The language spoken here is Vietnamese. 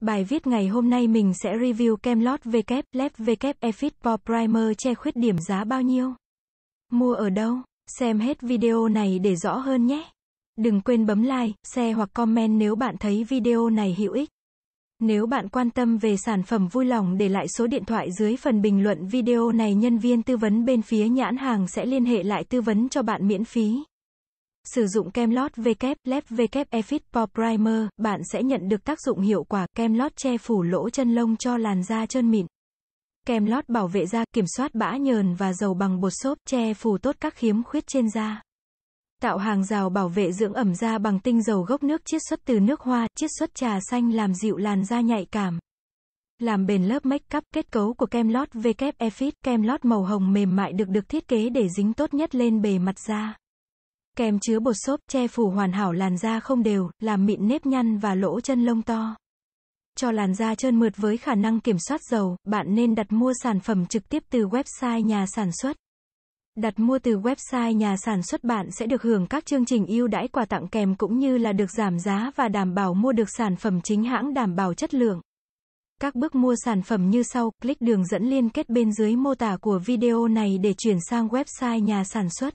Bài viết ngày hôm nay mình sẽ review kem Kemlot VK, Lep V Efit Pro Primer che khuyết điểm giá bao nhiêu. Mua ở đâu? Xem hết video này để rõ hơn nhé. Đừng quên bấm like, share hoặc comment nếu bạn thấy video này hữu ích. Nếu bạn quan tâm về sản phẩm vui lòng để lại số điện thoại dưới phần bình luận video này nhân viên tư vấn bên phía nhãn hàng sẽ liên hệ lại tư vấn cho bạn miễn phí. Sử dụng kem lót VK, Lep VK Efit Pore Primer, bạn sẽ nhận được tác dụng hiệu quả kem lót che phủ lỗ chân lông cho làn da trơn mịn. Kem lót bảo vệ da, kiểm soát bã nhờn và dầu bằng bột xốp, che phủ tốt các khiếm khuyết trên da. Tạo hàng rào bảo vệ dưỡng ẩm da bằng tinh dầu gốc nước chiết xuất từ nước hoa, chiết xuất trà xanh làm dịu làn da nhạy cảm. Làm bền lớp make up, kết cấu của kem lót VK Efit, kem lót màu hồng mềm mại được được thiết kế để dính tốt nhất lên bề mặt da. Kem chứa bột xốp che phủ hoàn hảo làn da không đều, làm mịn nếp nhăn và lỗ chân lông to. Cho làn da trơn mượt với khả năng kiểm soát dầu, bạn nên đặt mua sản phẩm trực tiếp từ website nhà sản xuất. Đặt mua từ website nhà sản xuất bạn sẽ được hưởng các chương trình ưu đãi quà tặng kèm cũng như là được giảm giá và đảm bảo mua được sản phẩm chính hãng đảm bảo chất lượng. Các bước mua sản phẩm như sau, click đường dẫn liên kết bên dưới mô tả của video này để chuyển sang website nhà sản xuất.